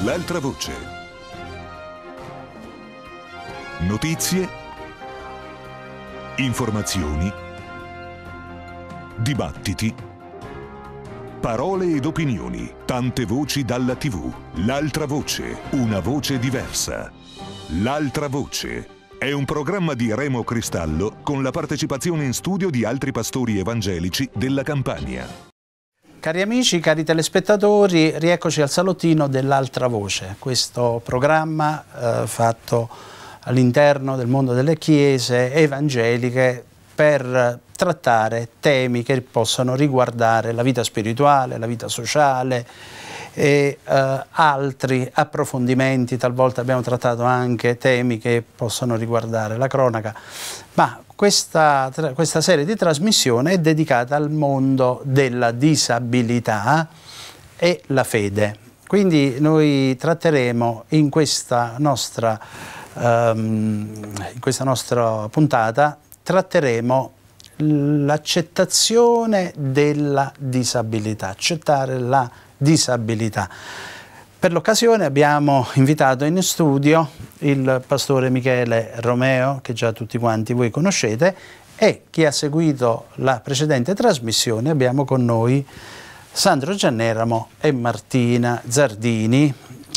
L'altra voce. Notizie. Informazioni. Dibattiti. Parole ed opinioni. Tante voci dalla TV. L'altra voce. Una voce diversa. L'altra voce. È un programma di Remo Cristallo con la partecipazione in studio di altri pastori evangelici della Campania. Cari amici, cari telespettatori, rieccoci al salottino dell'altra voce, questo programma eh, fatto all'interno del mondo delle chiese evangeliche per trattare temi che possono riguardare la vita spirituale, la vita sociale, e eh, altri approfondimenti, talvolta abbiamo trattato anche temi che possono riguardare la cronaca, ma questa, questa serie di trasmissione è dedicata al mondo della disabilità e la fede. Quindi noi tratteremo in questa nostra, um, in questa nostra puntata tratteremo l'accettazione della disabilità, accettare la disabilità disabilità. Per l'occasione abbiamo invitato in studio il pastore Michele Romeo, che già tutti quanti voi conoscete, e chi ha seguito la precedente trasmissione abbiamo con noi Sandro Gianneramo e Martina Zardini,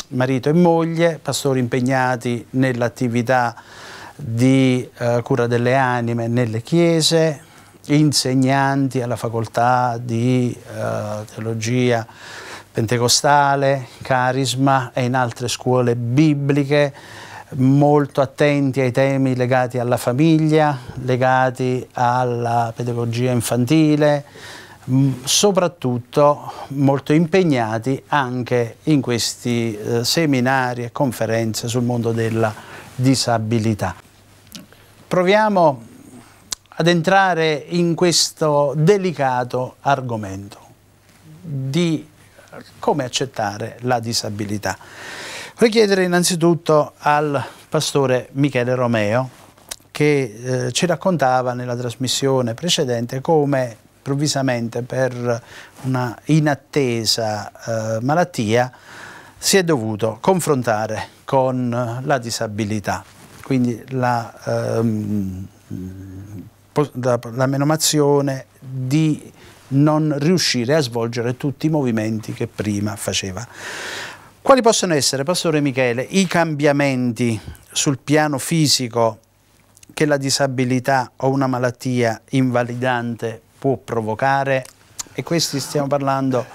marito e moglie, pastori impegnati nell'attività di eh, cura delle anime nelle chiese, insegnanti alla facoltà di eh, teologia pentecostale, carisma e in altre scuole bibliche, molto attenti ai temi legati alla famiglia, legati alla pedagogia infantile, mm, soprattutto molto impegnati anche in questi eh, seminari e conferenze sul mondo della disabilità. Proviamo ad entrare in questo delicato argomento di come accettare la disabilità. Vorrei chiedere innanzitutto al pastore Michele Romeo che eh, ci raccontava nella trasmissione precedente come improvvisamente per una inattesa eh, malattia si è dovuto confrontare con la disabilità, quindi la, ehm, la, la menomazione di non riuscire a svolgere tutti i movimenti che prima faceva. Quali possono essere, Pastore Michele, i cambiamenti sul piano fisico che la disabilità o una malattia invalidante può provocare? E questi stiamo parlando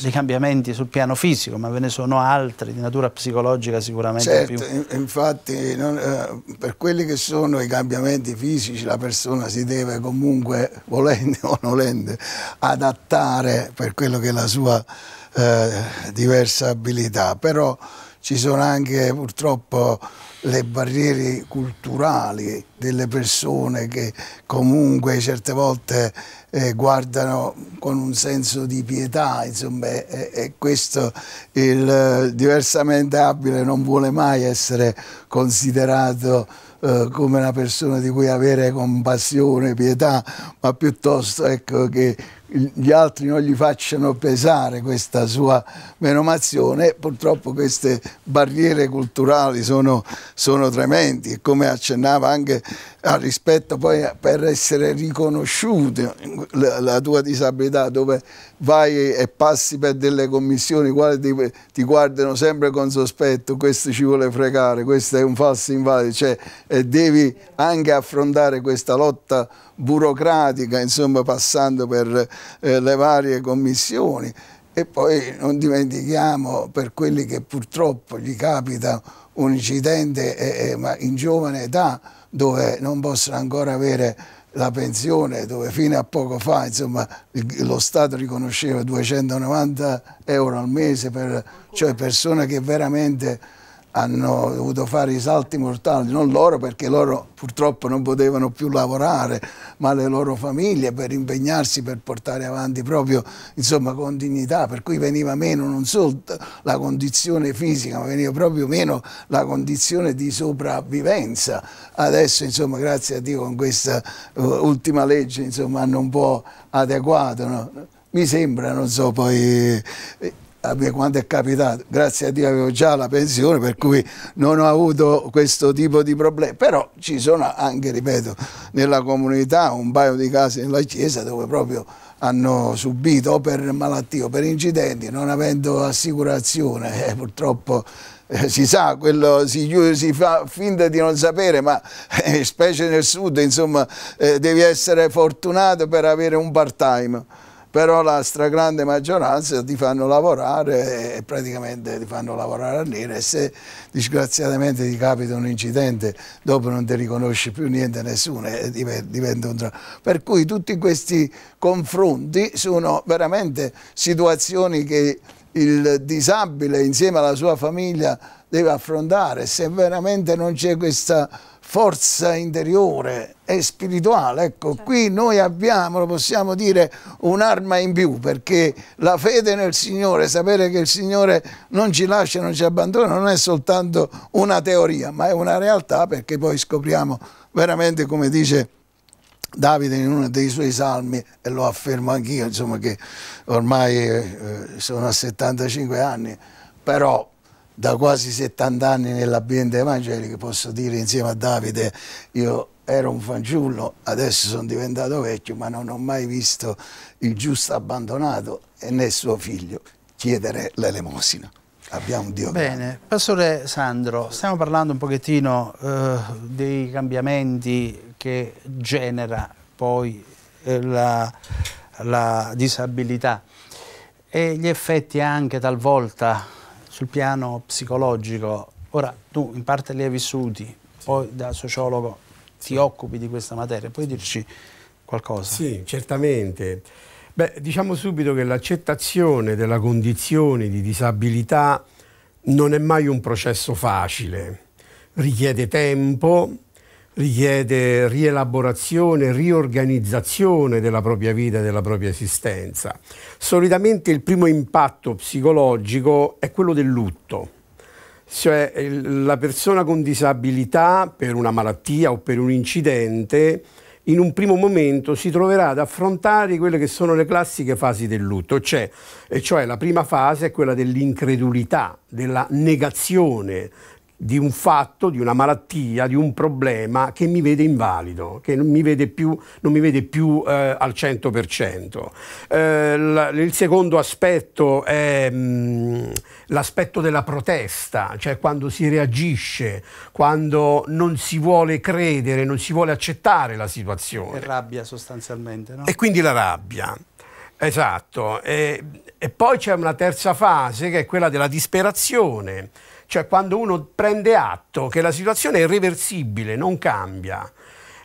dei cambiamenti sul piano fisico, ma ve ne sono altri di natura psicologica sicuramente certo, più. Infatti non, eh, per quelli che sono i cambiamenti fisici la persona si deve comunque, volendo o nolendo, adattare per quello che è la sua eh, diversa abilità, però ci sono anche purtroppo le barriere culturali delle persone che comunque certe volte eh, guardano con un senso di pietà, insomma, e, questo il eh, diversamente abile non vuole mai essere considerato eh, come una persona di cui avere compassione, pietà, ma piuttosto ecco, che gli altri non gli facciano pesare questa sua menomazione. Purtroppo queste barriere culturali sono, sono trementi come accennava anche al ah, rispetto poi per essere riconosciuto la, la, tua disabilità dove vai e passi per delle commissioni quali ti, ti, guardano sempre con sospetto questo ci vuole fregare, questo è un falso invalido cioè, e devi anche affrontare questa lotta burocratica insomma passando per eh, le varie commissioni e poi non dimentichiamo per quelli che purtroppo gli capita un incidente eh, eh, ma in giovane età dove non possono ancora avere la pensione, dove fino a poco fa insomma, lo Stato riconosceva 290 euro al mese per cioè persone che veramente hanno dovuto fare i salti mortali, non loro perché loro purtroppo non potevano più lavorare, ma le loro famiglie per impegnarsi per portare avanti proprio insomma, con dignità, per cui veniva meno non solo la condizione fisica, ma veniva proprio meno la condizione di sopravvivenza. Adesso insomma, grazie a Dio con questa uh, ultima legge insomma, hanno un po' adeguato, no? mi sembra, non so poi... Eh, quando è capitato, grazie a Dio avevo già la pensione per cui non ho avuto questo tipo di problemi, però ci sono anche, ripeto, nella comunità un paio di case nella chiesa dove proprio hanno subito o per malattie o per incidenti, non avendo assicurazione, eh, purtroppo eh, si sa, quello si, si, fa finta di non sapere, ma eh, specie nel sud, insomma, eh, devi essere fortunato per avere un part-time però la stragrande maggioranza ti fanno lavorare e praticamente ti fanno lavorare a nero e se disgraziatamente ti capita un incidente dopo non ti riconosce più niente nessuno e diventa un dramma. Per cui tutti questi confronti sono veramente situazioni che il disabile insieme alla sua famiglia deve affrontare se veramente non c'è questa forza interiore e spirituale. Ecco, certo. qui noi abbiamo, lo possiamo dire, un'arma in più perché la fede nel Signore, sapere che il Signore non ci lascia, non ci abbandona, non è soltanto una teoria, ma è una realtà perché poi scopriamo veramente come dice Davide in uno dei suoi salmi, e lo affermo anch'io, insomma che ormai eh, sono a 75 anni, però da quasi 70 anni nell'ambiente evangelico, posso dire insieme a Davide, io ero un fanciullo, adesso sono diventato vecchio, ma non ho mai visto il giusto abbandonato e né suo figlio chiedere l'elemosina. Abbiamo un Dio. Bene, grande. Pastore Sandro, stiamo parlando un pochettino eh, dei cambiamenti che genera poi eh, la, la disabilità e gli effetti anche talvolta sul piano psicologico, ora tu in parte li hai vissuti, poi da sociologo ti occupi di questa materia, puoi dirci qualcosa? Sì, certamente. Beh, diciamo subito che l'accettazione della condizione di disabilità non è mai un processo facile, richiede tempo, richiede rielaborazione, riorganizzazione della propria vita e della propria esistenza. Solitamente il primo impatto psicologico è quello del lutto, cioè la persona con disabilità per una malattia o per un incidente in un primo momento si troverà ad affrontare quelle che sono le classiche fasi del lutto, cioè, e cioè la prima fase è quella dell'incredulità, della negazione di un fatto, di una malattia, di un problema che mi vede invalido, che non mi vede più, mi vede più eh, al 100%. Eh, la, il secondo aspetto è mh, mm, l'aspetto della protesta, cioè quando si reagisce, quando non si vuole credere, non si vuole accettare la situazione. E rabbia sostanzialmente, no? E quindi la rabbia. Esatto, e, e poi c'è una terza fase che è quella della disperazione, cioè quando uno prende atto che la situazione è irreversibile, non cambia.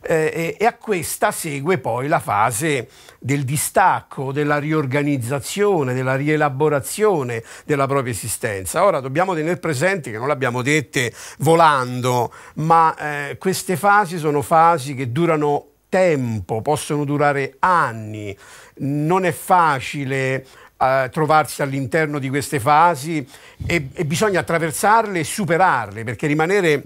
Eh, e a questa segue poi la fase del distacco, della riorganizzazione, della rielaborazione della propria esistenza. Ora dobbiamo tenere presente che non l'abbiamo dette volando, ma eh, queste fasi sono fasi che durano tempo, possono durare anni, non è facile eh, trovarsi all'interno di queste fasi e, e bisogna attraversarle e superarle perché rimanere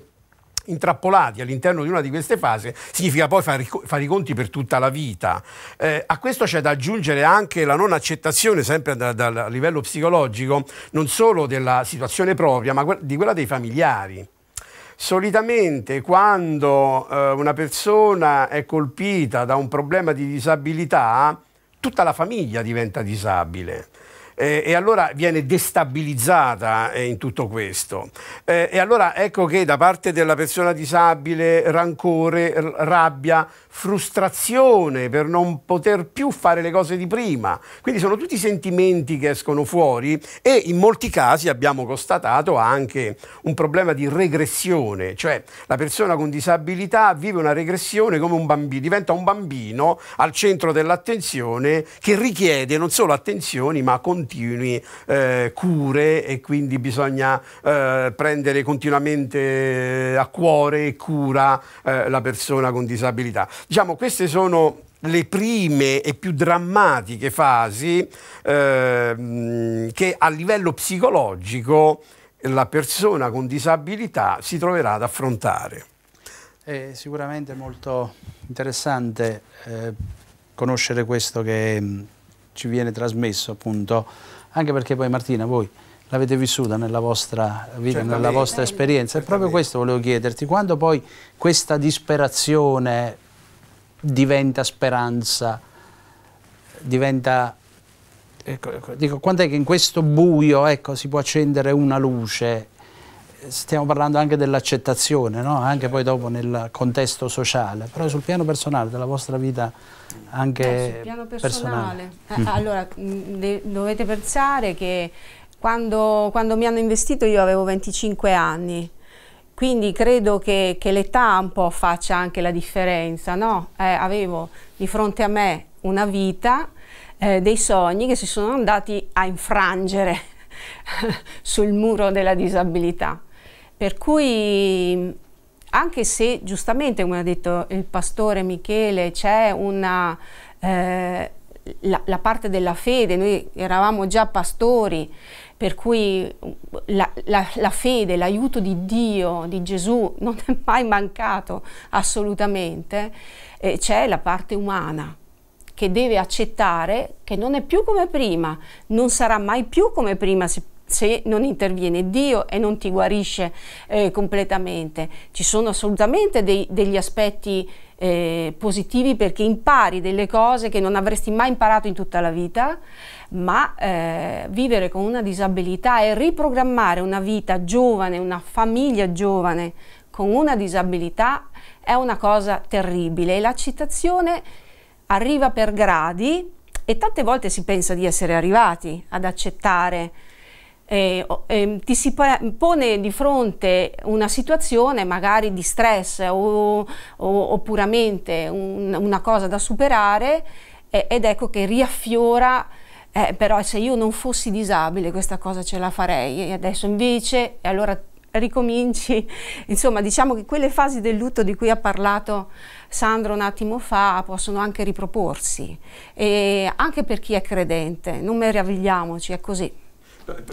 intrappolati all'interno di una di queste fasi significa poi fare, fare i conti per tutta la vita. Eh, a questo c'è da aggiungere anche la non accettazione, sempre da, da, a livello psicologico, non solo della situazione propria, ma que di quella dei familiari. Solitamente quando eh, una persona è colpita da un problema di disabilità, tutta la famiglia diventa disabile eh, e allora viene destabilizzata eh, in tutto questo. Eh, e allora ecco che da parte della persona disabile rancore, r- rabbia, frustrazione per non poter più fare le cose di prima. Quindi sono tutti sentimenti che escono fuori e in molti casi abbiamo constatato anche un problema di regressione, cioè la persona con disabilità vive una regressione come un bambino, diventa un bambino al centro dell'attenzione che richiede non solo attenzioni ma condizioni continui eh, cure e quindi bisogna eh, prendere continuamente eh, a cuore e cura eh, la persona con disabilità. Diciamo queste sono le prime e più drammatiche fasi ehm, che a livello psicologico la persona con disabilità si troverà ad affrontare. È sicuramente molto interessante eh, conoscere questo che ci viene trasmesso appunto, anche perché poi Martina voi l'avete vissuta nella vostra vita, certamente, nella vostra esperienza. E proprio questo volevo chiederti, quando poi questa disperazione diventa speranza, diventa... Ecco, ecco dico, quando è che in questo buio ecco, si può accendere una luce stiamo parlando anche dell'accettazione, no? anche poi certo. dopo nel contesto sociale, però sul piano personale, della vostra vita anche eh, sul piano personale. personale. Eh, mm. Allora, mm, dovete pensare che quando, quando, mi hanno investito io avevo 25 anni, quindi credo che, che l'età un po' faccia anche la differenza, no? eh, avevo di fronte a me una vita, eh, dei sogni che si sono andati a infrangere sul muro della disabilità. Per cui anche se giustamente, come ha detto il pastore Michele, c'è una... Eh, la, la, parte della fede, noi eravamo già pastori, per cui la, la, la fede, l'aiuto di Dio, di Gesù, non è mai mancato assolutamente, eh, c'è la parte umana che deve accettare che non è più come prima, non sarà mai più come prima se se non interviene Dio e non ti guarisce eh, completamente. Ci sono assolutamente dei, degli aspetti eh, positivi perché impari delle cose che non avresti mai imparato in tutta la vita, ma eh, vivere con una disabilità e riprogrammare una vita giovane, una famiglia giovane con una disabilità è una cosa terribile e la citazione arriva per gradi e tante volte si pensa di essere arrivati ad accettare eh, eh, ti si pone di fronte una situazione magari di stress o, o, o puramente un, una cosa da superare eh, ed ecco che riaffiora eh, però se io non fossi disabile questa cosa ce la farei e adesso invece e allora ricominci insomma diciamo che quelle fasi del lutto di cui ha parlato Sandro un attimo fa possono anche riproporsi e anche per chi è credente non meravigliamoci è così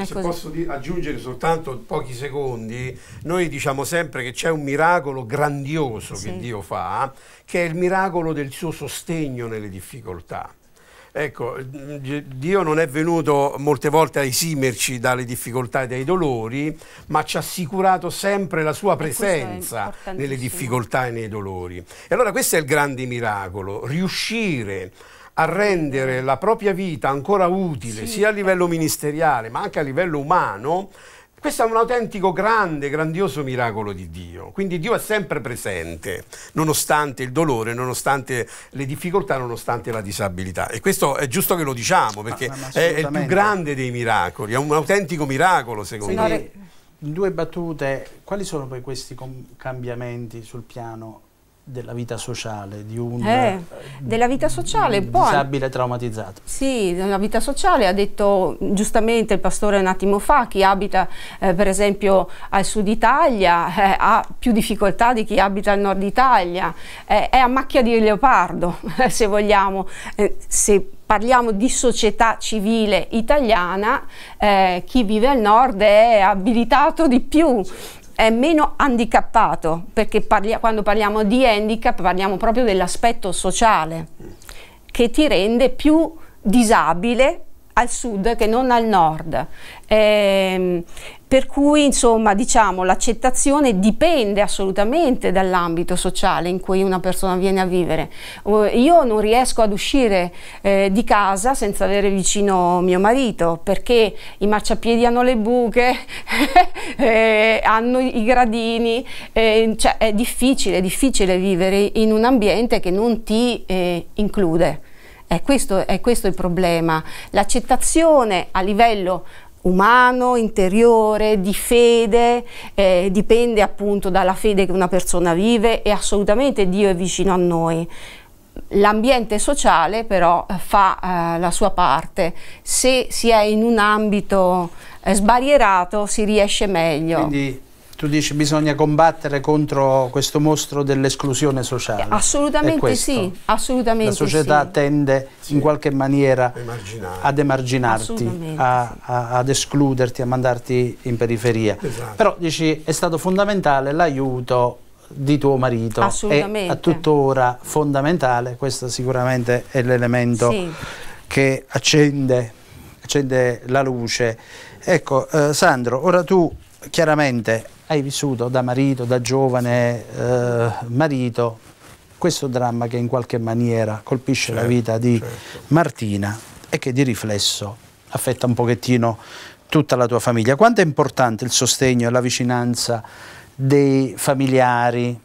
se così. posso aggiungere soltanto pochi secondi, noi diciamo sempre che c'è un miracolo grandioso sì. che Dio fa, che è il miracolo del suo sostegno nelle difficoltà. Ecco, mm, Dio non è venuto molte volte a esimerci dalle difficoltà e dai dolori, ma ci ha assicurato sempre la sua presenza nelle difficoltà e nei dolori. E allora questo è il grande miracolo, riuscire a a rendere la propria vita ancora utile, sì. sia a livello ministeriale ma anche a livello umano, questo è un autentico grande, grandioso miracolo di Dio. Quindi Dio è sempre presente, nonostante il dolore, nonostante le difficoltà, nonostante la disabilità. E questo è giusto che lo diciamo, perché ma, ma è il più grande dei miracoli, è un autentico miracolo secondo Signore, me. In due battute, quali sono poi questi cambiamenti sul piano della vita sociale, di un eh, eh della vita sociale, poi, traumatizzato. Sì, della vita sociale, ha detto giustamente il pastore un attimo fa, chi abita eh, per esempio al sud Italia eh, ha più difficoltà di chi abita al nord Italia, eh, è a macchia di leopardo se vogliamo, eh, se parliamo di società civile italiana, eh, chi vive al nord è abilitato di più è meno handicappato, perché parli quando parliamo di handicap parliamo proprio dell'aspetto sociale che ti rende più disabile al sud che non al nord. Eh, per cui, insomma, diciamo, l'accettazione dipende assolutamente dall'ambito sociale in cui una persona viene a vivere. Io non riesco ad uscire eh, di casa senza avere vicino mio marito, perché i marciapiedi hanno le buche, eh, hanno i gradini, eh, cioè è difficile, è difficile vivere in un ambiente che non ti eh, include. È questo, è questo, il problema. L'accettazione a livello umano, interiore, di fede, eh, dipende appunto dalla fede che una persona vive e assolutamente Dio è vicino a noi. L'ambiente sociale però eh, fa eh, la sua parte, se si è in un ambito eh, sbarrierato si riesce meglio. Quindi tu dici bisogna combattere contro questo mostro dell'esclusione sociale. Eh, assolutamente sì, assolutamente La società sì. tende sì. in qualche maniera ad emarginarti, a, a, ad escluderti, a mandarti in periferia. Esatto. Però dici è stato fondamentale l'aiuto di tuo marito è a tuttora fondamentale, questo sicuramente è l'elemento sì. che accende, accende, la luce. Ecco, eh, Sandro, ora tu chiaramente hai vissuto da marito, da giovane eh, marito, questo dramma che in qualche maniera colpisce certo, la vita di certo. Martina e che di riflesso affetta un pochettino tutta la tua famiglia. Quanto è importante il sostegno e la vicinanza dei familiari,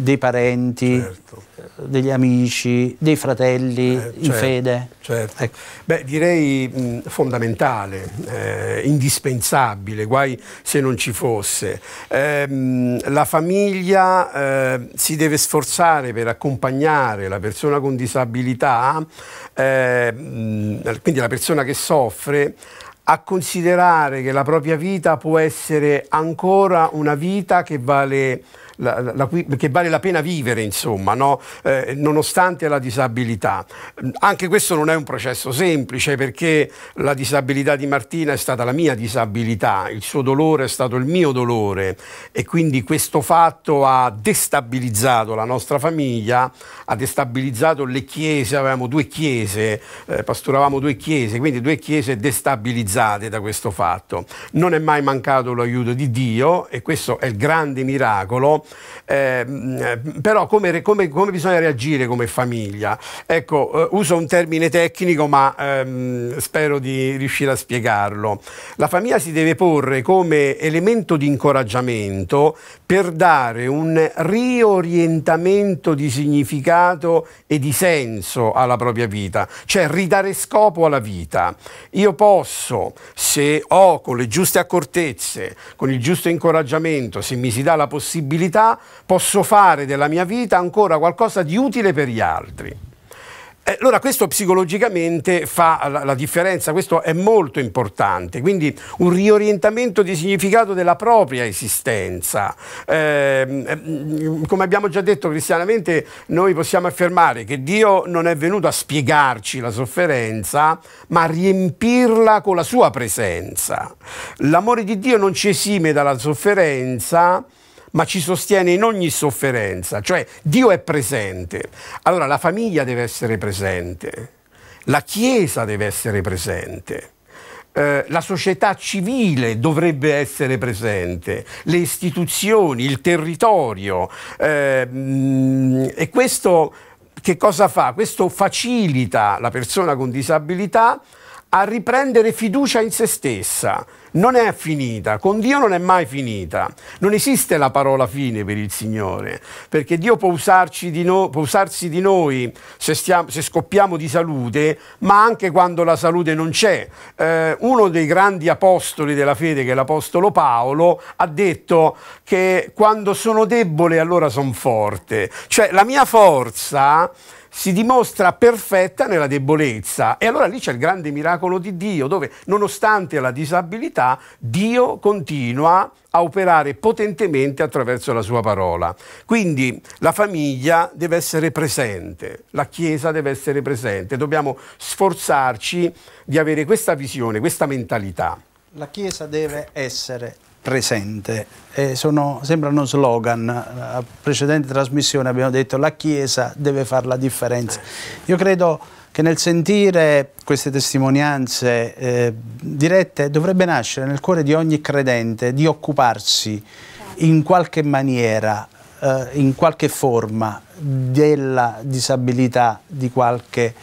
dei parenti, certo. degli amici, dei fratelli eh, in certo, fede. Certo. Ecco. Beh, direi mh, fondamentale, eh, indispensabile, guai se non ci fosse. Eh, mh, la famiglia eh, si deve sforzare per accompagnare la persona con disabilità, eh, mh, quindi la persona che soffre, a considerare che la propria vita può essere ancora una vita che vale la, la, che vale la pena vivere, insomma, no? eh, nonostante la disabilità. Anche questo non è un processo semplice perché la disabilità di Martina è stata la mia disabilità, il suo dolore è stato il mio dolore e quindi questo fatto ha destabilizzato la nostra famiglia, ha destabilizzato le chiese, avevamo due chiese, eh, pastoravamo due chiese, quindi due chiese destabilizzate da questo fatto. Non è mai mancato l'aiuto di Dio e questo è il grande miracolo Ehm, eh, però come, come, come, bisogna reagire come famiglia? Ecco, eh, uso un termine tecnico ma ehm, spero di riuscire a spiegarlo. La famiglia si deve porre come elemento di incoraggiamento per dare un riorientamento di significato e di senso alla propria vita, cioè ridare scopo alla vita. Io posso, se ho con le giuste accortezze, con il giusto incoraggiamento, se mi si dà la possibilità, posso fare della mia vita ancora qualcosa di utile per gli altri. Eh, allora questo psicologicamente fa la, la, differenza, questo è molto importante, quindi un riorientamento di significato della propria esistenza. Eh, come abbiamo già detto cristianamente, noi possiamo affermare che Dio non è venuto a spiegarci la sofferenza, ma a riempirla con la sua presenza. L'amore di Dio non ci esime dalla sofferenza, ma ci sostiene in ogni sofferenza, cioè Dio è presente. Allora la famiglia deve essere presente, la Chiesa deve essere presente. Eh, la società civile dovrebbe essere presente, le istituzioni, il territorio eh, e questo che cosa fa? Questo facilita la persona con disabilità a riprendere fiducia in se stessa, non è finita, con Dio non è mai finita, non esiste la parola fine per il Signore, perché Dio può, di no, può usarsi di noi se, stiamo, se, scoppiamo di salute, ma anche quando la salute non c'è. Eh, uno dei grandi apostoli della fede, che è l'Apostolo Paolo, ha detto che quando sono debole allora sono forte, cioè la mia forza si dimostra perfetta nella debolezza e allora lì c'è il grande miracolo di Dio dove nonostante la disabilità realtà Dio continua a operare potentemente attraverso la sua parola. Quindi la famiglia deve essere presente, la Chiesa deve essere presente, dobbiamo sforzarci di avere questa visione, questa mentalità. La Chiesa deve essere presente. Eh, sono, sembrano slogan, la precedente trasmissione abbiamo detto la Chiesa deve fare la differenza. Io credo che nel sentire queste testimonianze eh, dirette dovrebbe nascere nel cuore di ogni credente di occuparsi in qualche maniera, eh, in qualche forma della disabilità di qualche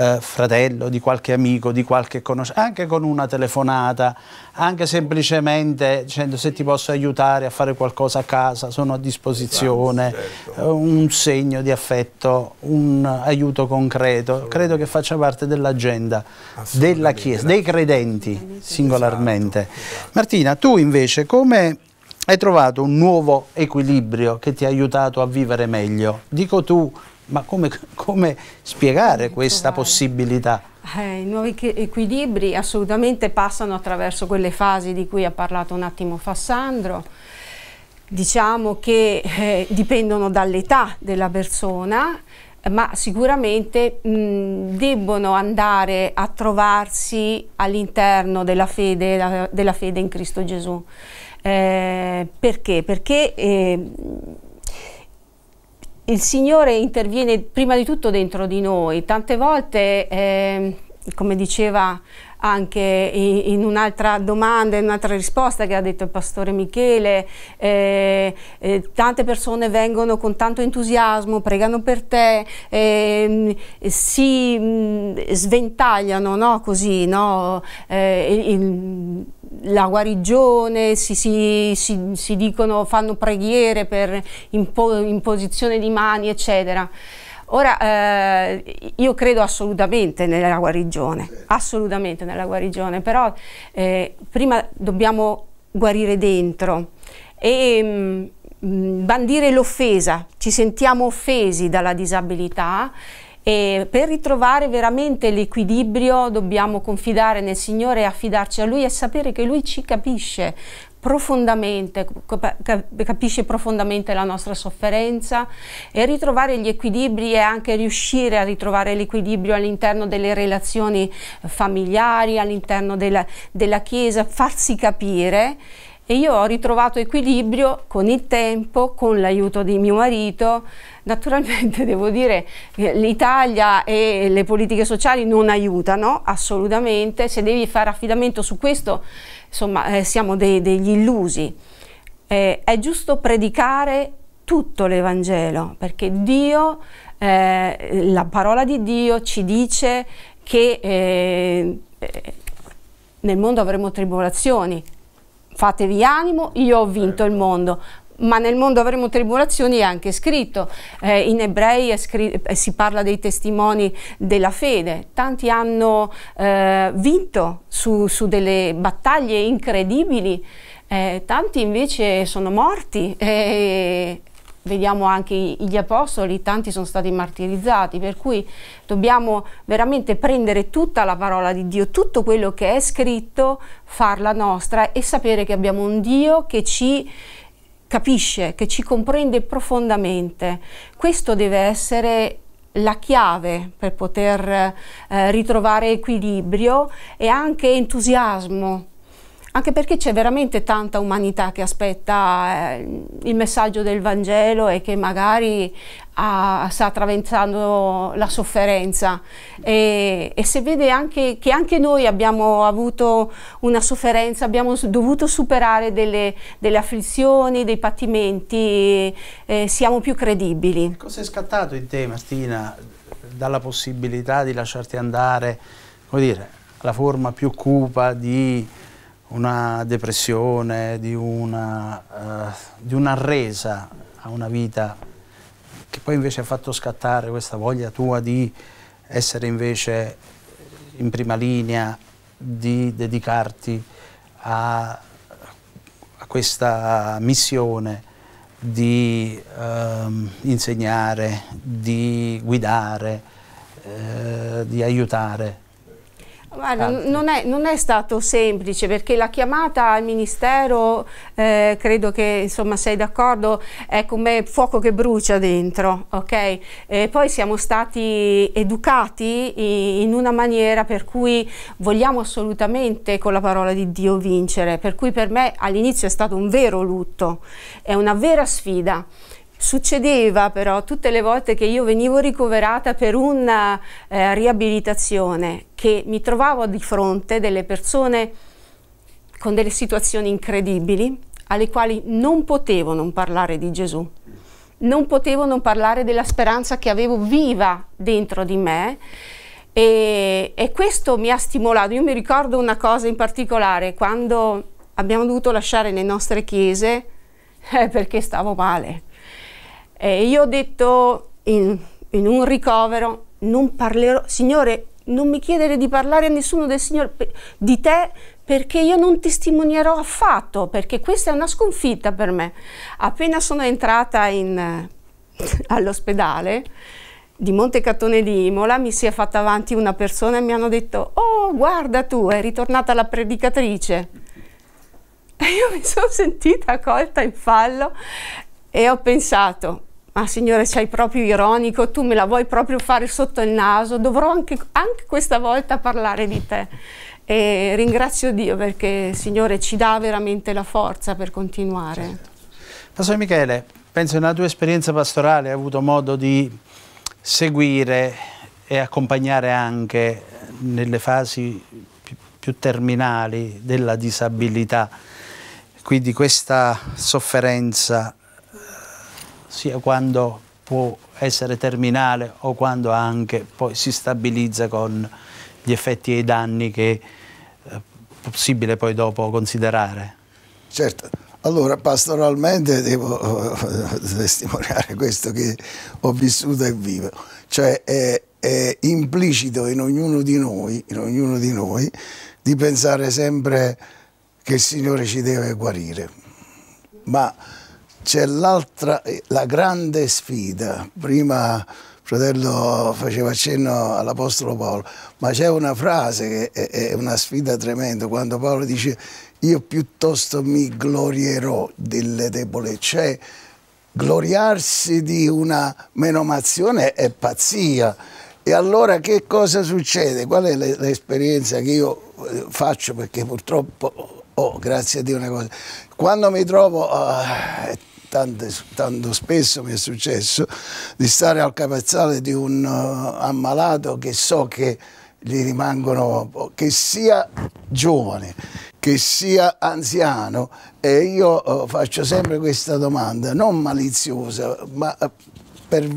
eh, fratello, di qualche amico, di qualche conoscente, anche con una telefonata, anche semplicemente dicendo se ti posso aiutare a fare qualcosa a casa, sono a disposizione, esatto. un segno di affetto, un aiuto concreto, credo che faccia parte dell'agenda della Chiesa, dei credenti esatto, esatto. singolarmente. Esatto. Martina, tu invece come hai trovato un nuovo equilibrio che ti ha aiutato a vivere meglio? Dico tu ma come, come spiegare questa possibilità? Eh, I nuovi equilibri assolutamente passano attraverso quelle fasi di cui ha parlato un attimo Fassandro, diciamo che eh, dipendono dall'età della persona, ma sicuramente mh, debbono andare a trovarsi all'interno della, della, della fede, in Cristo Gesù. Eh, perché? Perché ehm, il Signore interviene prima di tutto dentro di noi, tante volte... Eh, come diceva anche in, un'altra domanda, in un'altra risposta che ha detto il pastore Michele, eh, eh, tante persone vengono con tanto entusiasmo, pregano per te, eh, si mh, mm, sventagliano no? così, no? Eh, il, la guarigione, si, si, si, si, dicono, fanno preghiere per impo imposizione di mani, eccetera. Ora, eh, io credo assolutamente nella guarigione, assolutamente nella guarigione, però eh, prima dobbiamo guarire dentro e mh, mm, bandire l'offesa, ci sentiamo offesi dalla disabilità e per ritrovare veramente l'equilibrio dobbiamo confidare nel Signore e affidarci a Lui e sapere che Lui ci capisce profondamente, capisce profondamente la nostra sofferenza e ritrovare gli equilibri e anche riuscire a ritrovare l'equilibrio all'interno delle relazioni familiari, all'interno della, della Chiesa, farsi capire e io ho ritrovato equilibrio con il tempo, con l'aiuto di mio marito. Naturalmente devo dire che eh, l'Italia e le politiche sociali non aiutano assolutamente, se devi fare affidamento su questo, insomma, eh, siamo dei, degli illusi. Eh, è giusto predicare tutto l'Evangelo, perché Dio, eh, la parola di Dio ci dice che eh, eh, nel mondo avremo tribolazioni, fatevi animo, io ho vinto il mondo, ma nel mondo avremo tribolazioni è anche scritto, eh, in ebrei scritto, eh, si parla dei testimoni della fede, tanti hanno eh, vinto su, su, delle battaglie incredibili, eh, tanti invece sono morti e, eh, vediamo anche gli apostoli, tanti sono stati martirizzati, per cui dobbiamo veramente prendere tutta la parola di Dio, tutto quello che è scritto, farla nostra e sapere che abbiamo un Dio che ci capisce, che ci comprende profondamente. Questo deve essere la chiave per poter eh, ritrovare equilibrio e anche entusiasmo anche perché c'è veramente tanta umanità che aspetta eh, il messaggio del Vangelo e che magari ha, ah, sta attraversando la sofferenza e, e se vede anche che anche noi abbiamo avuto una sofferenza, abbiamo dovuto superare delle, delle afflizioni, dei patimenti, eh, siamo più credibili. Cosa è scattato in te Martina dalla possibilità di lasciarti andare, come dire, alla forma più cupa di una depressione, di una, uh, di una resa a una vita che poi invece ha fatto scattare questa voglia tua di essere invece in prima linea, di dedicarti a, a questa missione di uh, insegnare, di guidare, uh, di aiutare. Guarda, non, è, non, è, stato semplice perché la chiamata al Ministero, eh, credo che insomma sei d'accordo, è come fuoco che brucia dentro, ok? E poi siamo stati educati in una maniera per cui vogliamo assolutamente con la parola di Dio vincere, per cui per me all'inizio è stato un vero lutto, è una vera sfida. Succedeva però tutte le volte che io venivo ricoverata per una eh, riabilitazione che mi trovavo di fronte delle persone con delle situazioni incredibili alle quali non potevo non parlare di Gesù, non potevo non parlare della speranza che avevo viva dentro di me e, e questo mi ha stimolato. Io mi ricordo una cosa in particolare, quando abbiamo dovuto lasciare le nostre chiese eh, perché stavo male e io ho detto in, in un ricovero, non parlerò, Signore, non mi chiedere di parlare a nessuno del Signore, di te, perché io non testimonierò affatto, perché questa è una sconfitta per me. Appena sono entrata in, all'ospedale di Montecatone di Imola, mi si è fatta avanti una persona e mi hanno detto, oh guarda tu, è ritornata la predicatrice. E io mi sono sentita colta in fallo e ho pensato, ma ah, signore sei proprio ironico, tu me la vuoi proprio fare sotto il naso, dovrò anche, anche questa volta parlare di te. E ringrazio Dio perché Signore ci dà veramente la forza per continuare. Certo. Pastor Michele, penso che nella tua esperienza pastorale hai avuto modo di seguire e accompagnare anche nelle fasi più terminali della disabilità, quindi questa sofferenza sia quando può essere terminale o quando anche poi si stabilizza con gli effetti e i danni che è eh, possibile poi dopo considerare. Certo, allora, pastoralmente devo eh, testimoniare questo che ho vissuto e vivo, cioè è, è implicito in ognuno, noi, in ognuno di noi, di pensare sempre che il Signore ci deve guarire, ma c'è l'altra, eh, la grande sfida. Prima il fratello faceva accenno all'Apostolo Paolo, ma c'è una frase che è una sfida tremenda, quando Paolo dice io piuttosto mi glorierò delle debolezze. Cioè, gloriarsi di una menomazione è pazzia. E allora che cosa succede? Qual è l'esperienza che io eh, faccio? Perché purtroppo, oh, grazie a Dio, una cosa. Quando mi trovo uh, tanto, tanto spesso mi è successo, di stare al capezzale di un eh, ammalato che so che gli rimangono, che sia giovane, che sia anziano, e io eh, faccio sempre questa domanda, non maliziosa, ma eh, per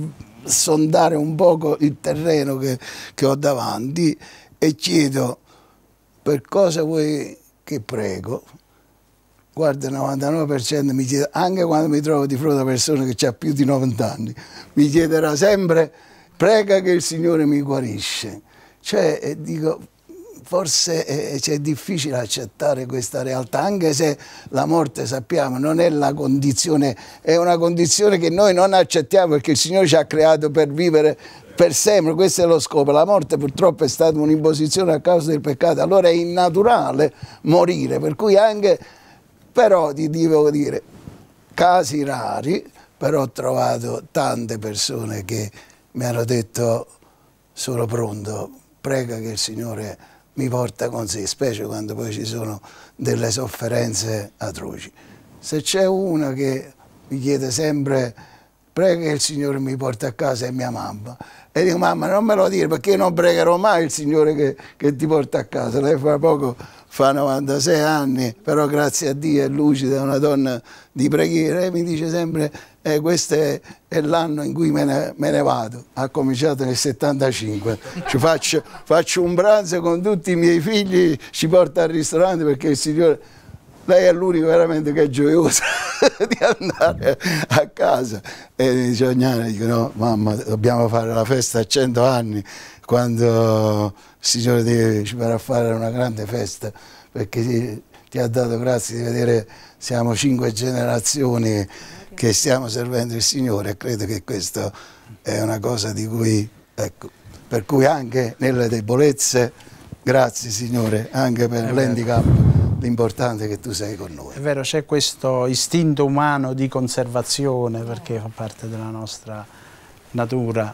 sondare un poco il terreno che, che ho davanti e chiedo per cosa vuoi che prego? guarda il 99% mi chiede, anche quando mi trovo di fronte a persone che ha più di 90 anni, mi chiederà sempre prega che il Signore mi guarisce. Cioè, eh, dico, forse eh, eh cioè, è difficile accettare questa realtà, anche se la morte sappiamo non è la condizione, è una condizione che noi non accettiamo perché il Signore ci ha creato per vivere per sempre, questo è lo scopo. La morte purtroppo è stata un'imposizione a causa del peccato, allora è innaturale morire, per cui anche però ti devo dire, casi rari, però ho trovato tante persone che mi hanno detto sono pronto, prega che il Signore mi porta con sé, specie quando poi ci sono delle sofferenze atroci. Se c'è una che mi chiede sempre prega che il Signore mi porti a casa e mia mamma. E dico, mamma, non me lo dire perché io non pregherò mai il Signore che, che ti porta a casa. Lei fa poco, fa 96 anni, però grazie a Dio è lucida, è una donna di preghiera e mi dice sempre, eh, questo è, è l'anno in cui me ne, me ne, vado. Ha cominciato nel 75. faccio, faccio un pranzo con tutti i miei figli, ci porta al ristorante perché il Signore lei è l'unico veramente che è gioiosa di andare a casa. E dice Ognana, dico mamma, dobbiamo fare la festa a 100 anni, quando il Signore deve, ci farà fare una grande festa, perché ti, ti ha dato grazie di vedere, siamo cinque generazioni che stiamo servendo il Signore e credo che questa è una cosa di cui, ecco, per cui anche nelle debolezze, grazie Signore, anche per l'handicap l'importante è che tu sei con noi. È vero, c'è questo istinto umano di conservazione perché fa parte della nostra natura,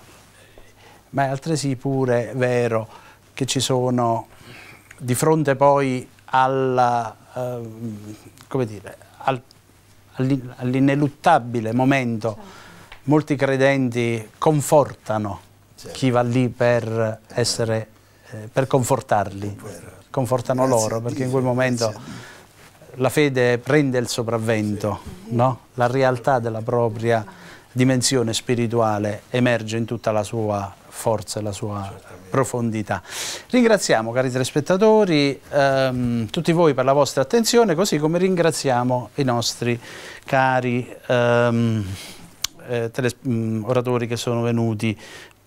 ma è altresì pure vero che ci sono di fronte poi alla, eh, dire, al, all'ineluttabile momento molti credenti confortano certo. chi va lì per, essere, eh, per confortarli confortano Grazie eh loro, perché in quel momento eh la fede prende il sopravvento, sì. no? la realtà della propria dimensione spirituale emerge in tutta la sua forza e la sua profondità. Ringraziamo cari telespettatori, ehm, tutti voi per la vostra attenzione, così come ringraziamo i nostri cari ehm, eh, mm, oratori che sono venuti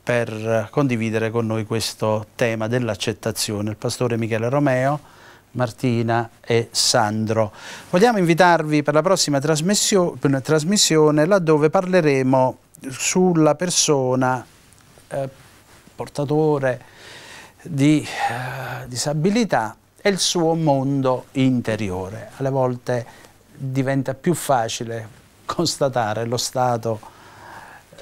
per condividere con noi questo tema dell'accettazione, il pastore Michele Romeo, Martina e Sandro. Vogliamo invitarvi per la prossima trasmissione, trasmissione laddove parleremo sulla persona eh, portatore di eh, disabilità e il suo mondo interiore. Alle volte diventa più facile constatare lo stato di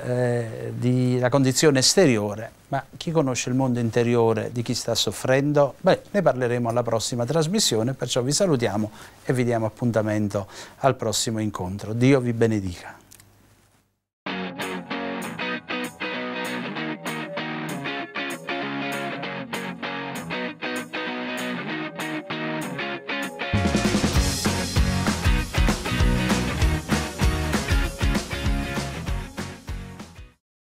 eh, della condizione esteriore, ma chi conosce il mondo interiore di chi sta soffrendo? Beh, ne parleremo alla prossima trasmissione, perciò vi salutiamo e vi diamo appuntamento al prossimo incontro. Dio vi benedica.